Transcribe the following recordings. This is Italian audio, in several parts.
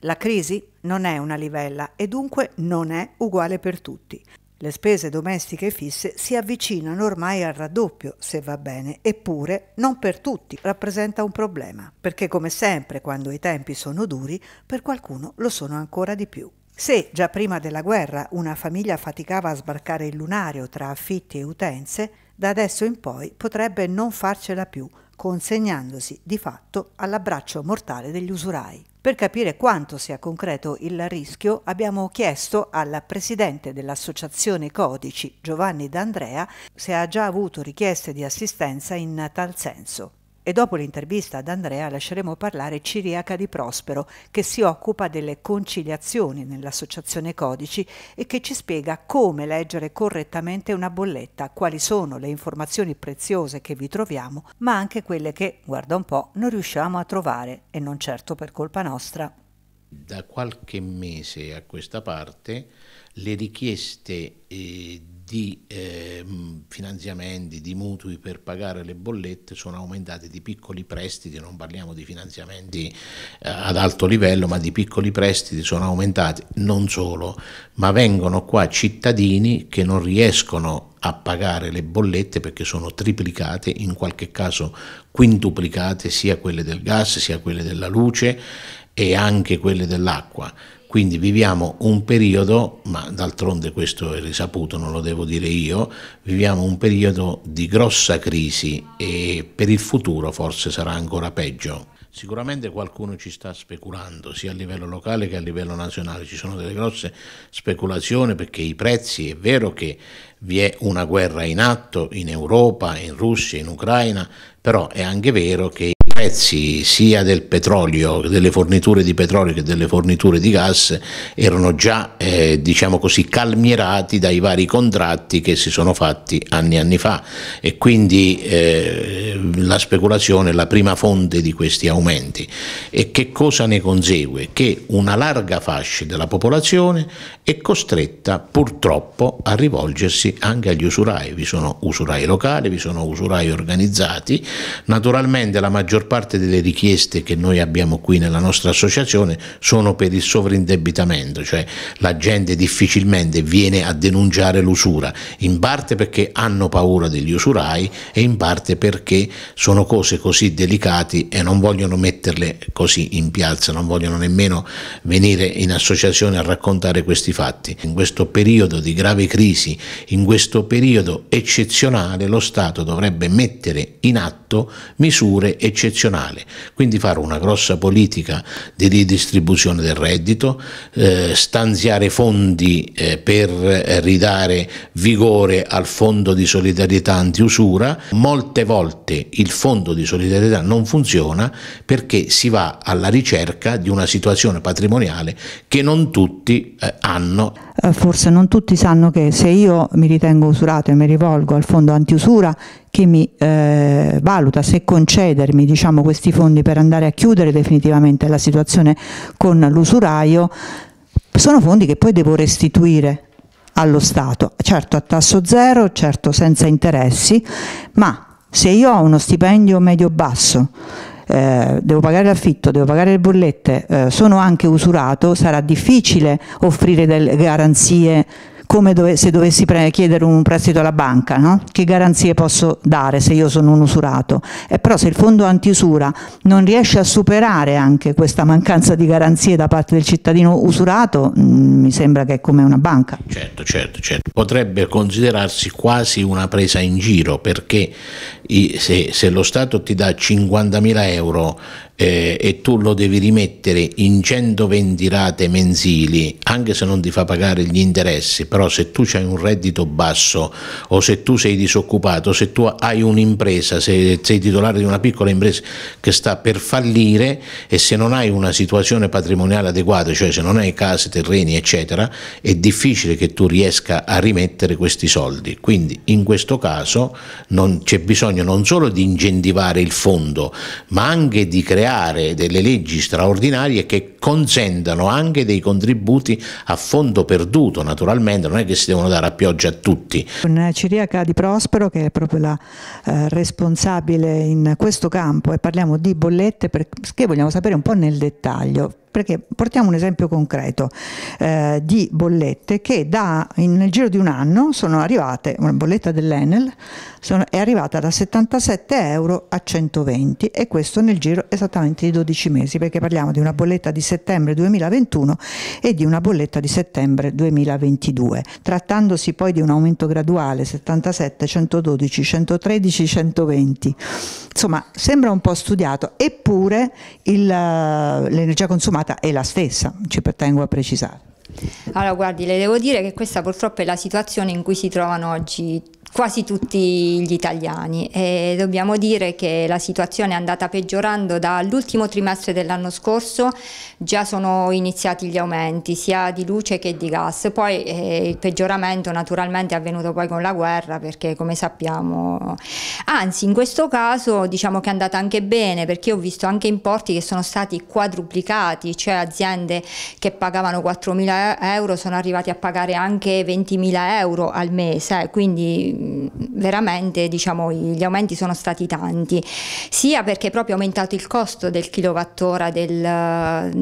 La crisi non è una livella e dunque non è uguale per tutti. Le spese domestiche fisse si avvicinano ormai al raddoppio, se va bene, eppure non per tutti rappresenta un problema, perché come sempre quando i tempi sono duri, per qualcuno lo sono ancora di più. Se già prima della guerra una famiglia faticava a sbarcare il lunario tra affitti e utenze, da adesso in poi potrebbe non farcela più, consegnandosi di fatto all'abbraccio mortale degli usurai. Per capire quanto sia concreto il rischio abbiamo chiesto al presidente dell'associazione Codici, Giovanni D'Andrea, se ha già avuto richieste di assistenza in tal senso e dopo l'intervista ad Andrea lasceremo parlare Ciriaca di Prospero che si occupa delle conciliazioni nell'associazione Codici e che ci spiega come leggere correttamente una bolletta, quali sono le informazioni preziose che vi troviamo, ma anche quelle che, guarda un po', non riusciamo a trovare e non certo per colpa nostra. Da qualche mese a questa parte le richieste eh, di eh, finanziamenti, di mutui per pagare le bollette sono aumentati di piccoli prestiti, non parliamo di finanziamenti eh, ad alto livello, ma di piccoli prestiti sono aumentati non solo, ma vengono qua cittadini che non riescono a pagare le bollette perché sono triplicate, in qualche caso quintuplicate, sia quelle del gas sia quelle della luce e anche quelle dell'acqua. Quindi viviamo un periodo, ma d'altronde questo è risaputo, non lo devo dire io, viviamo un periodo di grossa crisi e per il futuro forse sarà ancora peggio. Sicuramente qualcuno ci sta speculando, sia a livello locale che a livello nazionale, ci sono delle grosse speculazioni perché i prezzi, è vero che vi è una guerra in atto in Europa, in Russia, in Ucraina, però è anche vero che prezzi sia del petrolio, delle forniture di petrolio che delle forniture di gas erano già eh, diciamo così calmierati dai vari contratti che si sono fatti anni e anni fa e quindi eh, la speculazione è la prima fonte di questi aumenti e che cosa ne consegue? Che una larga fascia della popolazione è costretta purtroppo a rivolgersi anche agli usurai, vi sono usurai locali, vi sono usurai organizzati, naturalmente la maggior parte delle richieste che noi abbiamo qui nella nostra associazione sono per il sovrindebitamento, cioè la gente difficilmente viene a denunciare l'usura, in parte perché hanno paura degli usurai e in parte perché sono cose così delicate e non vogliono metterle così in piazza, non vogliono nemmeno venire in associazione a raccontare questi fatti. In questo periodo di grave crisi, in questo periodo eccezionale, lo Stato dovrebbe mettere in atto misure eccezionali direzionale, quindi fare una grossa politica di ridistribuzione del reddito, eh, stanziare fondi eh, per ridare vigore al fondo di solidarietà antiusura. Molte volte il fondo di solidarietà non funziona perché si va alla ricerca di una situazione patrimoniale che non tutti eh, hanno eh, forse non tutti sanno che se io mi ritengo usurato e mi rivolgo al fondo antiusura che mi eh, valuta se concedermi diciamo, questi fondi per andare a chiudere definitivamente la situazione con l'usuraio, sono fondi che poi devo restituire allo Stato, certo a tasso zero, certo senza interessi, ma se io ho uno stipendio medio-basso, eh, devo pagare l'affitto, devo pagare le bollette, eh, sono anche usurato, sarà difficile offrire delle garanzie come dove, se dovessi chiedere un prestito alla banca, no? che garanzie posso dare se io sono un usurato? E eh, però se il fondo antiusura non riesce a superare anche questa mancanza di garanzie da parte del cittadino usurato, mh, mm, mi sembra che è come una banca. Certo, certo, certo. Potrebbe considerarsi quasi una presa in giro perché se, se lo Stato ti dà 50.000 euro eh, e tu lo devi rimettere in 120 rate mensili, anche se non ti fa pagare gli interessi, però se tu hai un reddito basso o se tu sei disoccupato, se tu hai un'impresa, se sei titolare di una piccola impresa che sta per fallire e se non hai una situazione patrimoniale adeguata, cioè se non hai case, terreni, eccetera, è difficile che tu riesca a rimettere questi soldi. Quindi in questo caso c'è bisogno non solo di incentivare il fondo, ma anche di creare creare delle leggi straordinarie che consentano anche dei contributi a fondo perduto, naturalmente, non è che si devono dare a pioggia a tutti. Una Ciriaca Di Prospero, che è proprio la eh, responsabile in questo campo, e parliamo di bollette perché vogliamo sapere un po' nel dettaglio perché portiamo un esempio concreto eh, di bollette che da, in, nel giro di un anno sono arrivate, una bolletta dell'Enel sono, è arrivata da 77 euro a 120 e questo nel giro esattamente rispettanti i 12 mesi, perché parliamo di una bolletta di settembre 2021 e di una bolletta di settembre 2022. Trattandosi poi di un aumento graduale 77, 112, 113, 120, insomma sembra un po' studiato, eppure il, l'energia consumata è la stessa, ci tengo a precisare. Allora, guardi, le devo dire che questa purtroppo è la situazione in cui si trovano oggi quasi tutti gli italiani e dobbiamo dire che la situazione è andata peggiorando dall'ultimo trimestre dell'anno scorso già sono iniziati gli aumenti sia di luce che di gas poi eh, il peggioramento naturalmente è avvenuto poi con la guerra perché come sappiamo anzi in questo caso diciamo che è andata anche bene perché ho visto anche importi che sono stati quadruplicati cioè aziende che pagavano 4.000 euro sono arrivate a pagare anche 20.000 euro al mese quindi veramente diciamo, gli aumenti sono stati tanti, sia perché è proprio aumentato il costo del kilowattora del,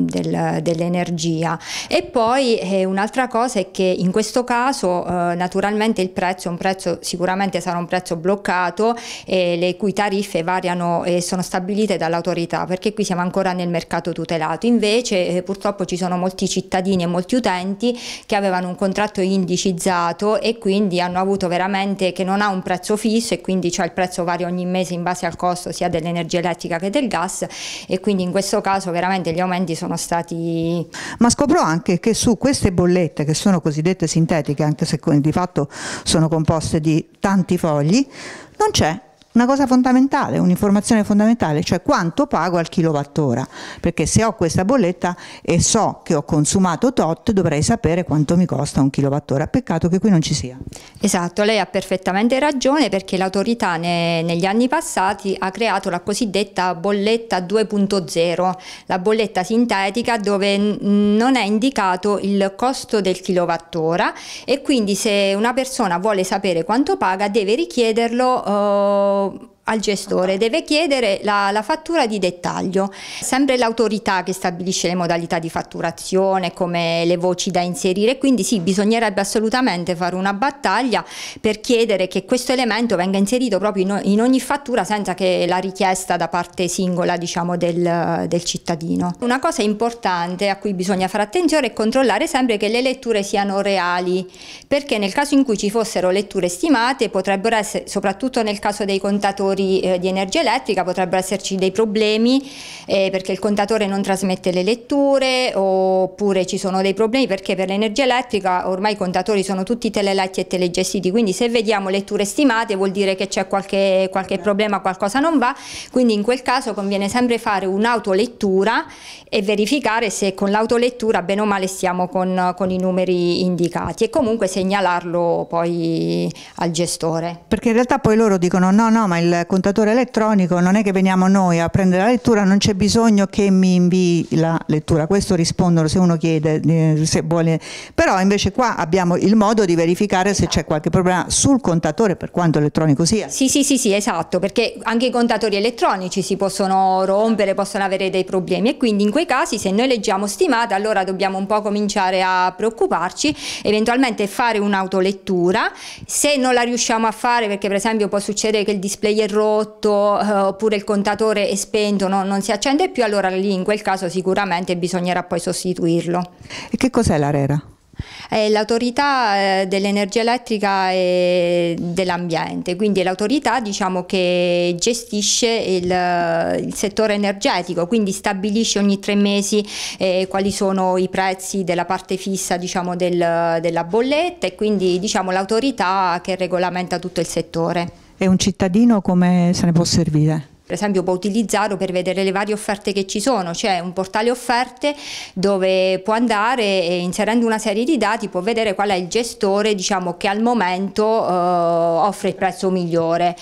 del, dell'energia e poi eh, un'altra cosa è che in questo caso eh, naturalmente il prezzo, un prezzo sicuramente sarà un prezzo bloccato e le cui tariffe variano e sono stabilite dall'autorità perché qui siamo ancora nel mercato tutelato, invece eh, purtroppo ci sono molti cittadini e molti utenti che avevano un contratto indicizzato e quindi hanno avuto veramente ente che non ha un prezzo fisso e quindi cioè il prezzo varia ogni mese in base al costo sia dell'energia elettrica che del gas e quindi in questo caso veramente gli aumenti sono stati... Ma scoprò anche che su queste bollette che sono cosiddette sintetiche anche se di fatto sono composte di tanti fogli non c'è una cosa fondamentale, un'informazione fondamentale, cioè quanto pago al kilowattora, perché se ho questa bolletta e so che ho consumato tot, dovrei sapere quanto mi costa un kilowattora. Peccato che qui non ci sia. Esatto, lei ha perfettamente ragione perché l'autorità ne, negli anni passati ha creato la cosiddetta bolletta 2.0, la bolletta sintetica dove non è indicato il costo del kilowattora e quindi se una persona vuole sapere quanto paga deve richiederlo eh, So al gestore, deve chiedere la, la fattura di dettaglio. Sempre l'autorità che stabilisce le modalità di fatturazione, come le voci da inserire, quindi sì, bisognerebbe assolutamente fare una battaglia per chiedere che questo elemento venga inserito proprio in, in ogni fattura senza che la richiesta da parte singola diciamo, del, del cittadino. Una cosa importante a cui bisogna fare attenzione è controllare sempre che le letture siano reali, perché nel caso in cui ci fossero letture stimate potrebbero essere, soprattutto nel caso dei contatori, contatori eh, di energia elettrica potrebbero esserci dei problemi eh, perché il contatore non trasmette le letture oppure ci sono dei problemi perché per l'energia elettrica ormai i contatori sono tutti teleletti e telegestiti, quindi se vediamo letture stimate vuol dire che c'è qualche, qualche problema, qualcosa non va, quindi in quel caso conviene sempre fare un'autolettura e verificare se con l'autolettura bene o male stiamo con, con i numeri indicati e comunque segnalarlo poi al gestore. Perché in realtà poi loro dicono no, no, ma il contatore elettronico non è che veniamo noi a prendere la lettura, non c'è bisogno che mi invii la lettura, questo rispondono se uno chiede, eh, se vuole, però invece qua abbiamo il modo di verificare se c'è qualche problema sul contatore per quanto elettronico sia. Sì, sì, sì, sì, esatto, perché anche i contatori elettronici si possono rompere, possono avere dei problemi e quindi in quei casi se noi leggiamo stimata allora dobbiamo un po' cominciare a preoccuparci, eventualmente fare un'autolettura, se non la riusciamo a fare perché per esempio può succedere che il display è rotto eh, oppure il contatore è spento, no? non si accende più, allora lì in quel caso sicuramente bisognerà poi sostituirlo. E che cos'è l'ARERA? l'autorità eh, dell'energia elettrica e dell'ambiente, quindi è l'autorità diciamo, che gestisce il, il, settore energetico, quindi stabilisce ogni tre mesi eh, quali sono i prezzi della parte fissa diciamo, del, della bolletta e quindi diciamo, l'autorità che regolamenta tutto il settore e un cittadino come se ne può servire per esempio può utilizzarlo per vedere le varie offerte che ci sono, c'è un portale offerte dove può andare e inserendo una serie di dati può vedere qual è il gestore diciamo, che al momento eh, offre il prezzo migliore.